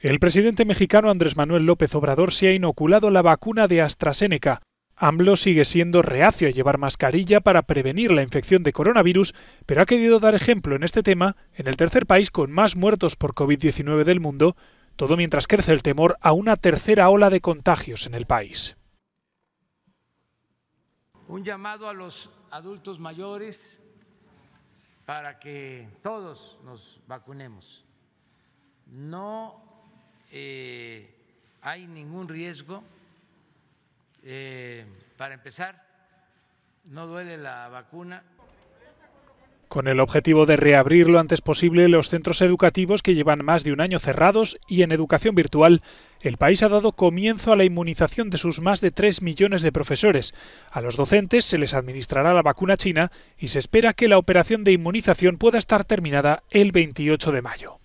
El presidente mexicano Andrés Manuel López Obrador se ha inoculado la vacuna de AstraZeneca. AMLO sigue siendo reacio a llevar mascarilla para prevenir la infección de coronavirus, pero ha querido dar ejemplo en este tema en el tercer país con más muertos por COVID-19 del mundo, todo mientras crece el temor a una tercera ola de contagios en el país. Un llamado a los adultos mayores para que todos nos vacunemos. No eh, hay ningún riesgo. Eh, para empezar, no duele la vacuna. Con el objetivo de reabrir lo antes posible los centros educativos que llevan más de un año cerrados y en educación virtual, el país ha dado comienzo a la inmunización de sus más de 3 millones de profesores. A los docentes se les administrará la vacuna china y se espera que la operación de inmunización pueda estar terminada el 28 de mayo.